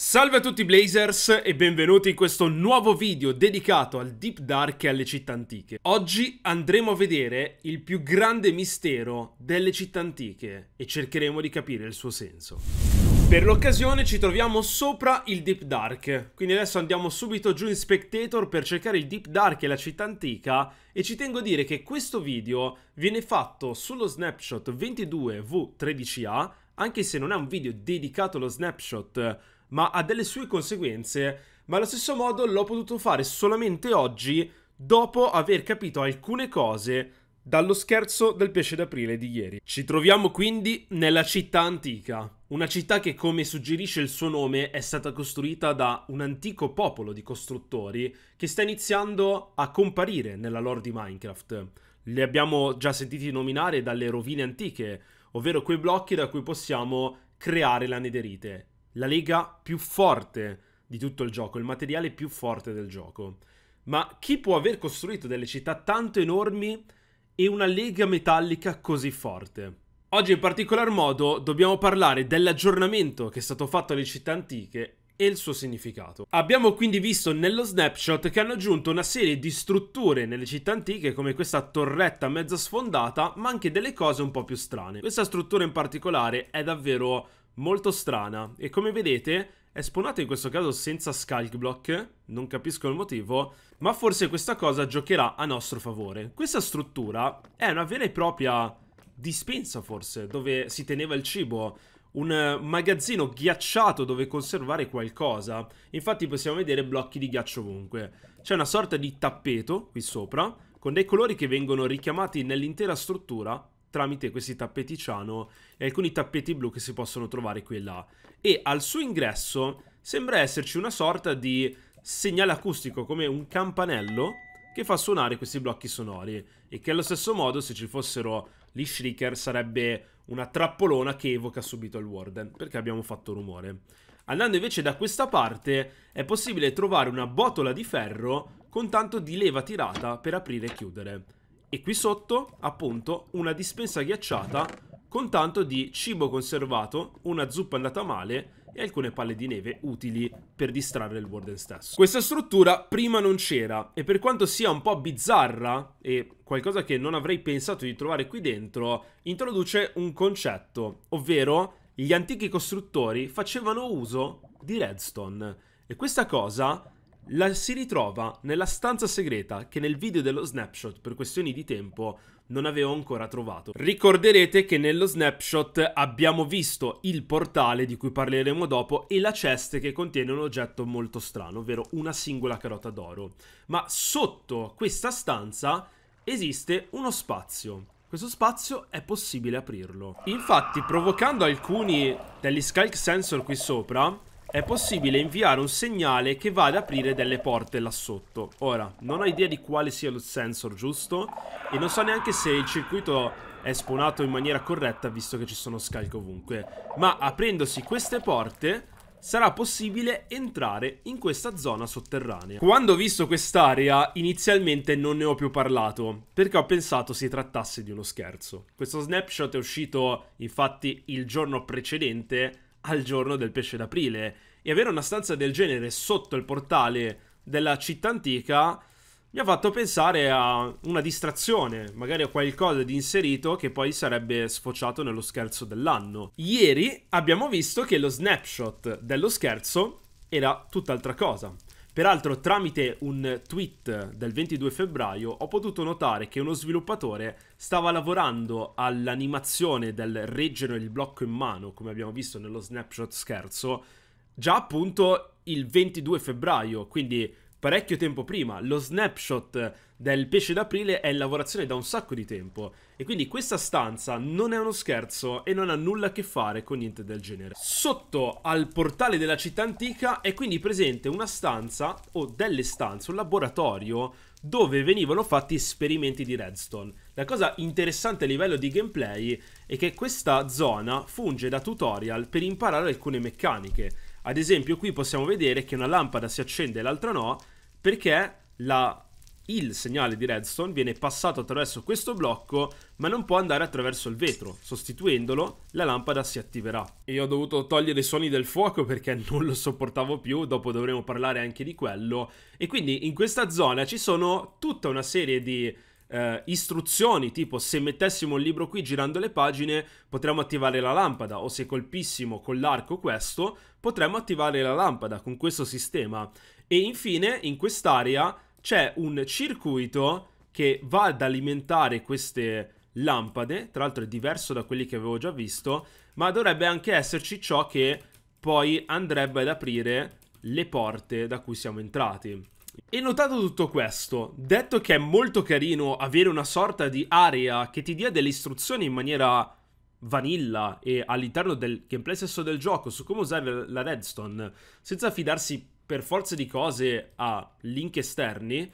Salve a tutti Blazers e benvenuti in questo nuovo video dedicato al Deep Dark e alle città antiche. Oggi andremo a vedere il più grande mistero delle città antiche e cercheremo di capire il suo senso. Per l'occasione ci troviamo sopra il Deep Dark, quindi adesso andiamo subito giù in Spectator per cercare il Deep Dark e la città antica e ci tengo a dire che questo video viene fatto sullo snapshot 22V13A, anche se non è un video dedicato allo snapshot ma ha delle sue conseguenze, ma allo stesso modo l'ho potuto fare solamente oggi dopo aver capito alcune cose dallo scherzo del pesce d'aprile di ieri. Ci troviamo quindi nella città antica, una città che come suggerisce il suo nome è stata costruita da un antico popolo di costruttori che sta iniziando a comparire nella lore di Minecraft. Li abbiamo già sentiti nominare dalle rovine antiche, ovvero quei blocchi da cui possiamo creare la nederite la lega più forte di tutto il gioco, il materiale più forte del gioco. Ma chi può aver costruito delle città tanto enormi e una lega metallica così forte? Oggi in particolar modo dobbiamo parlare dell'aggiornamento che è stato fatto alle città antiche e il suo significato. Abbiamo quindi visto nello snapshot che hanno aggiunto una serie di strutture nelle città antiche come questa torretta mezza sfondata ma anche delle cose un po' più strane. Questa struttura in particolare è davvero molto strana e come vedete è spawnato in questo caso senza Skulk Block, non capisco il motivo, ma forse questa cosa giocherà a nostro favore. Questa struttura è una vera e propria dispensa forse, dove si teneva il cibo, un magazzino ghiacciato dove conservare qualcosa. Infatti possiamo vedere blocchi di ghiaccio ovunque. C'è una sorta di tappeto qui sopra, con dei colori che vengono richiamati nell'intera struttura tramite questi tappeti ciano e alcuni tappeti blu che si possono trovare qui e là. E al suo ingresso sembra esserci una sorta di segnale acustico, come un campanello che fa suonare questi blocchi sonori e che allo stesso modo se ci fossero gli shrieker sarebbe una trappolona che evoca subito il warden perché abbiamo fatto rumore. Andando invece da questa parte è possibile trovare una botola di ferro con tanto di leva tirata per aprire e chiudere. E qui sotto, appunto, una dispensa ghiacciata con tanto di cibo conservato, una zuppa andata male e alcune palle di neve utili per distrarre il Warden stesso. Questa struttura prima non c'era e per quanto sia un po' bizzarra e qualcosa che non avrei pensato di trovare qui dentro, introduce un concetto, ovvero gli antichi costruttori facevano uso di redstone e questa cosa la si ritrova nella stanza segreta che nel video dello snapshot, per questioni di tempo, non avevo ancora trovato. Ricorderete che nello snapshot abbiamo visto il portale di cui parleremo dopo e la chest che contiene un oggetto molto strano, ovvero una singola carota d'oro. Ma sotto questa stanza esiste uno spazio. Questo spazio è possibile aprirlo. Infatti, provocando alcuni degli Skulk Sensor qui sopra, è possibile inviare un segnale che va ad aprire delle porte là sotto. Ora, non ho idea di quale sia il sensor giusto e non so neanche se il circuito è spawnato in maniera corretta visto che ci sono scarico ovunque. Ma aprendosi queste porte sarà possibile entrare in questa zona sotterranea. Quando ho visto quest'area, inizialmente non ne ho più parlato, perché ho pensato si trattasse di uno scherzo. Questo snapshot è uscito infatti il giorno precedente al giorno del pesce d'aprile. E avere una stanza del genere sotto il portale della città antica mi ha fatto pensare a una distrazione, magari a qualcosa di inserito che poi sarebbe sfociato nello scherzo dell'anno. Ieri abbiamo visto che lo snapshot dello scherzo era tutt'altra cosa. Peraltro tramite un tweet del 22 febbraio ho potuto notare che uno sviluppatore stava lavorando all'animazione del reggere il blocco in mano, come abbiamo visto nello snapshot scherzo, già appunto il 22 febbraio, quindi parecchio tempo prima. Lo snapshot del pesce d'aprile è in lavorazione da un sacco di tempo e quindi questa stanza non è uno scherzo e non ha nulla a che fare con niente del genere. Sotto al portale della città antica è quindi presente una stanza o delle stanze, un laboratorio dove venivano fatti esperimenti di redstone. La cosa interessante a livello di gameplay è che questa zona funge da tutorial per imparare alcune meccaniche ad esempio qui possiamo vedere che una lampada si accende e l'altra no perché la, il segnale di redstone viene passato attraverso questo blocco ma non può andare attraverso il vetro. Sostituendolo la lampada si attiverà. E io ho dovuto togliere i suoni del fuoco perché non lo sopportavo più, dopo dovremo parlare anche di quello. E quindi in questa zona ci sono tutta una serie di eh, istruzioni, tipo se mettessimo il libro qui girando le pagine potremmo attivare la lampada o se colpissimo con l'arco questo potremmo attivare la lampada con questo sistema. E infine in quest'area c'è un circuito che va ad alimentare queste lampade, tra l'altro è diverso da quelli che avevo già visto, ma dovrebbe anche esserci ciò che poi andrebbe ad aprire le porte da cui siamo entrati. E notato tutto questo, detto che è molto carino avere una sorta di area che ti dia delle istruzioni in maniera vanilla e all'interno del gameplay stesso del gioco su come usare la redstone senza fidarsi per forza di cose a link esterni,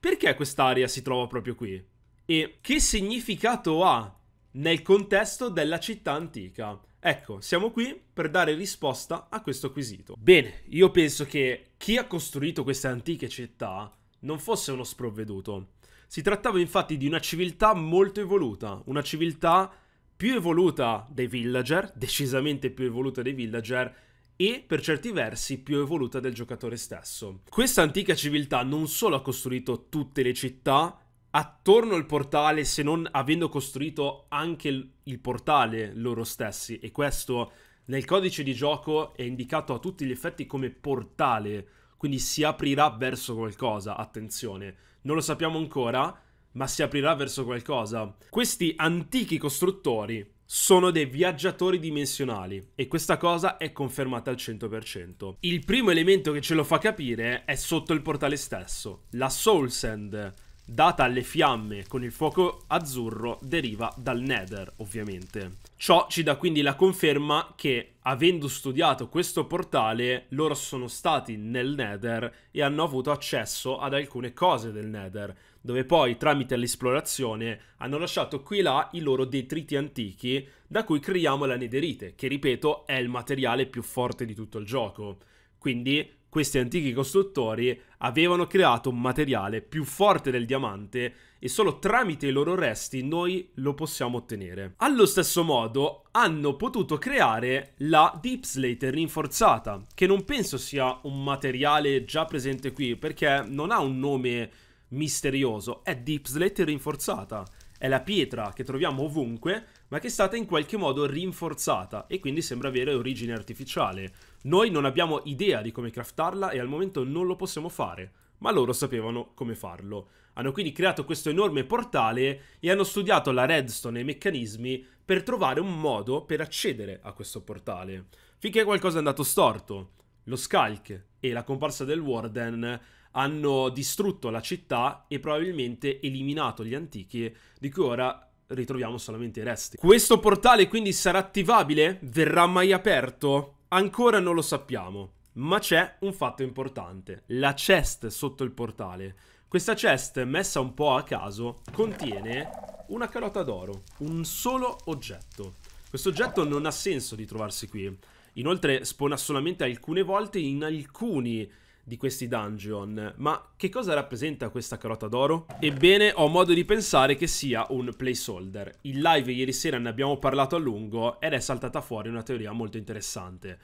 perché quest'area si trova proprio qui? E che significato ha nel contesto della città antica? Ecco, siamo qui per dare risposta a questo quesito. Bene, io penso che chi ha costruito queste antiche città non fosse uno sprovveduto. Si trattava infatti di una civiltà molto evoluta, una civiltà più evoluta dei villager, decisamente più evoluta dei villager, e per certi versi più evoluta del giocatore stesso. Questa antica civiltà non solo ha costruito tutte le città, attorno al portale se non avendo costruito anche il, il portale loro stessi e questo nel codice di gioco è indicato a tutti gli effetti come portale, quindi si aprirà verso qualcosa, attenzione, non lo sappiamo ancora, ma si aprirà verso qualcosa. Questi antichi costruttori sono dei viaggiatori dimensionali e questa cosa è confermata al 100%. Il primo elemento che ce lo fa capire è sotto il portale stesso, la Soul Sand data alle fiamme con il fuoco azzurro deriva dal Nether, ovviamente. Ciò ci dà quindi la conferma che, avendo studiato questo portale, loro sono stati nel Nether e hanno avuto accesso ad alcune cose del Nether, dove poi, tramite l'esplorazione, hanno lasciato qui e là i loro detriti antichi, da cui creiamo la nederite, che ripeto è il materiale più forte di tutto il gioco. Quindi questi antichi costruttori avevano creato un materiale più forte del diamante e solo tramite i loro resti noi lo possiamo ottenere. Allo stesso modo hanno potuto creare la Deep Slate rinforzata, che non penso sia un materiale già presente qui perché non ha un nome misterioso, è Deep Slate rinforzata. È la pietra che troviamo ovunque, ma che è stata in qualche modo rinforzata e quindi sembra avere origine artificiale. Noi non abbiamo idea di come craftarla e al momento non lo possiamo fare, ma loro sapevano come farlo. Hanno quindi creato questo enorme portale e hanno studiato la redstone e i meccanismi per trovare un modo per accedere a questo portale. Finché qualcosa è andato storto, lo Skalk e la comparsa del Warden hanno distrutto la città e probabilmente eliminato gli antichi, di cui ora ritroviamo solamente i resti. Questo portale quindi sarà attivabile? Verrà mai aperto? Ancora non lo sappiamo, ma c'è un fatto importante, la chest sotto il portale. Questa chest, messa un po' a caso, contiene una carota d'oro, un solo oggetto. Questo oggetto non ha senso di trovarsi qui. Inoltre spona solamente alcune volte in alcuni di questi dungeon. Ma che cosa rappresenta questa carota d'oro? Ebbene, ho modo di pensare che sia un placeholder. In live ieri sera ne abbiamo parlato a lungo ed è saltata fuori una teoria molto interessante.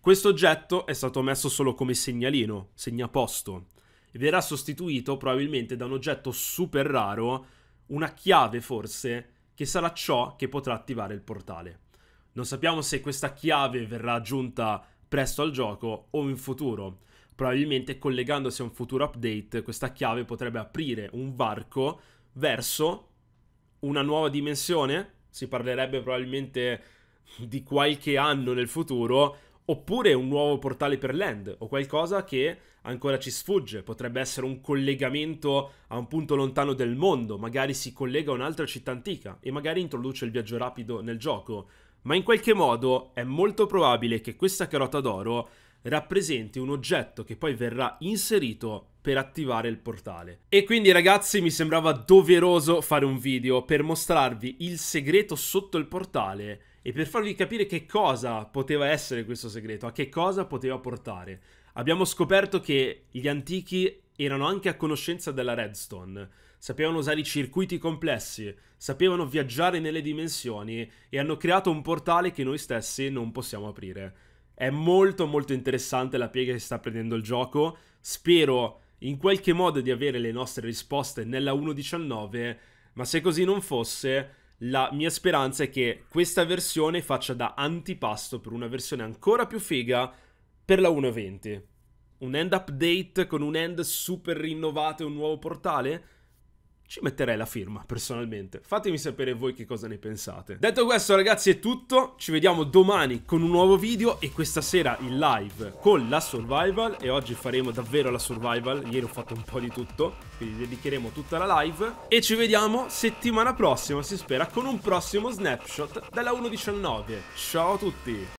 Questo oggetto è stato messo solo come segnalino, segnaposto, e verrà sostituito probabilmente da un oggetto super raro, una chiave forse, che sarà ciò che potrà attivare il portale. Non sappiamo se questa chiave verrà aggiunta presto al gioco o in futuro, Probabilmente collegandosi a un futuro update questa chiave potrebbe aprire un varco verso una nuova dimensione, si parlerebbe probabilmente di qualche anno nel futuro, oppure un nuovo portale per land o qualcosa che ancora ci sfugge, potrebbe essere un collegamento a un punto lontano del mondo, magari si collega a un'altra città antica e magari introduce il viaggio rapido nel gioco, ma in qualche modo è molto probabile che questa carota d'oro rappresenti un oggetto che poi verrà inserito per attivare il portale. E quindi ragazzi mi sembrava doveroso fare un video per mostrarvi il segreto sotto il portale e per farvi capire che cosa poteva essere questo segreto, a che cosa poteva portare. Abbiamo scoperto che gli antichi erano anche a conoscenza della redstone, sapevano usare i circuiti complessi, sapevano viaggiare nelle dimensioni e hanno creato un portale che noi stessi non possiamo aprire. È molto molto interessante la piega che sta prendendo il gioco. Spero in qualche modo di avere le nostre risposte nella 1.19, ma se così non fosse, la mia speranza è che questa versione faccia da antipasto per una versione ancora più figa per la 1.20. Un end update con un end super rinnovato e un nuovo portale? ci metterei la firma personalmente. Fatemi sapere voi che cosa ne pensate. Detto questo ragazzi è tutto, ci vediamo domani con un nuovo video e questa sera in live con la survival e oggi faremo davvero la survival, ieri ho fatto un po' di tutto, quindi dedicheremo tutta la live e ci vediamo settimana prossima si spera con un prossimo snapshot della 1.19. Ciao a tutti!